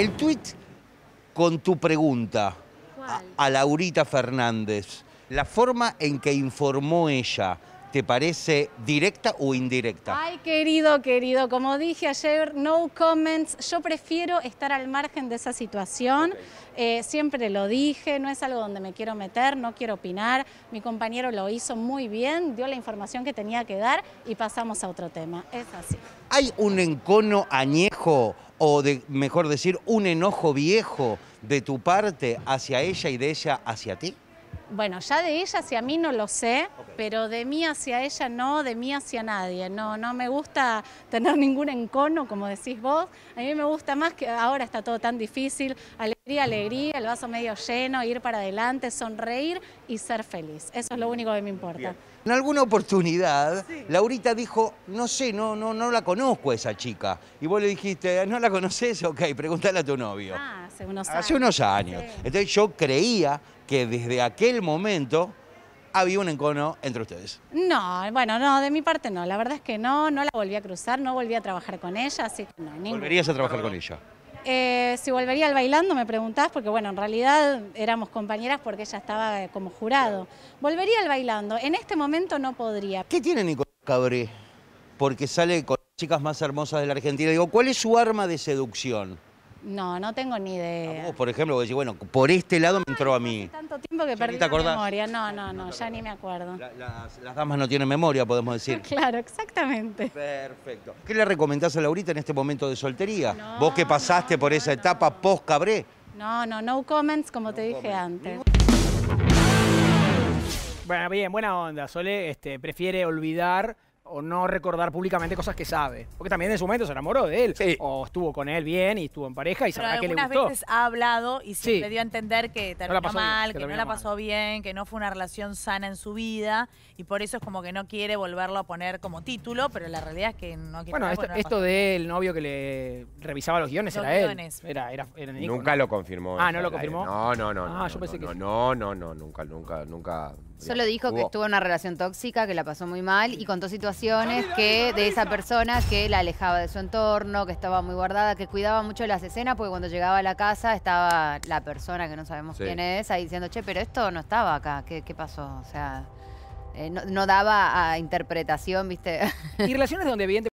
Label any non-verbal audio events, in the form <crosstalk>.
El tuit con tu pregunta a, Laurita Fernández, la forma en que informó ella, ¿te parece directa o indirecta? Ay, querido, querido, como dije ayer, no comments. Yo prefiero estar al margen de esa situación. Eh, siempre lo dije, no es algo donde me quiero meter, no quiero opinar. Mi compañero lo hizo muy bien, dio la información que tenía que dar y pasamos a otro tema. Es así. ¿Hay un encono añejo o de, mejor decir, un enojo viejo de tu parte hacia ella y de ella hacia ti? Bueno, ya de ella hacia mí no lo sé, pero de mí hacia ella no, de mí hacia nadie. No, no me gusta tener ningún encono, como decís vos. A mí me gusta más que ahora está todo tan difícil. Alegría, alegría, el vaso medio lleno, ir para adelante, sonreír y ser feliz. Eso es lo único que me importa. En alguna oportunidad, Laurita dijo, no sé, no, no, no la conozco a esa chica. Y vos le dijiste, ¿no la conoces? Ok, pregúntale a tu novio. Ah. Hace unos años. Entonces yo creía que desde aquel momento había un encono entre ustedes. No, bueno, no, de mi parte no. La verdad es que no, no la volví a cruzar, no volví a trabajar con ella, así que no. ¿Volverías a trabajar con ella? Eh, si volvería al bailando, me preguntás, porque bueno, en realidad éramos compañeras porque ella estaba eh, como jurado. Volvería al bailando, en este momento no podría. ¿Qué tiene Nicolás Cabré? Porque sale con las chicas más hermosas de la Argentina. Digo, ¿cuál es su arma de seducción? No, no tengo ni idea. Vos, por ejemplo, vos decís, bueno, por este lado me entró a mí. tanto tiempo que perdí la memoria. No, no, no, ya ni me acuerdo. las, damas no tienen memoria, podemos decir. <laughs> Claro, exactamente. Perfecto. ¿Qué le recomendás a Laurita en este momento de soltería? vos que pasaste por esa etapa post-cabré. No, no, no comments como te dije antes. Bueno, bien, buena onda. Sole este, prefiere olvidar o no recordar públicamente cosas que sabe. Porque también en su momento se enamoró de él. O estuvo con él bien y estuvo en pareja y sabrá que le gustó. algunas veces ha hablado y se le dio a entender que terminó mal, que, no la pasó bien, que no fue una relación sana en su vida. Y por eso es como que no quiere volverlo a poner como título, pero la realidad es que no quiere... Bueno, esto, esto del novio que le revisaba los guiones era él. Era, Nunca lo confirmó. Ah, ¿no lo confirmó? No, no, no. Ah, yo pensé que... No, no, no, nunca, nunca, nunca... Solo dijo que estuvo una relación tóxica, que la pasó muy mal y contó situaciones que de esa persona que la alejaba de su entorno, que estaba muy guardada, que cuidaba mucho las escenas porque cuando llegaba a la casa estaba la persona que no sabemos quién es ahí diciendo, che, pero esto no estaba acá, ¿qué, pasó? O sea, eh, no, daba a interpretación, ¿viste? Y relaciones donde evidentemente...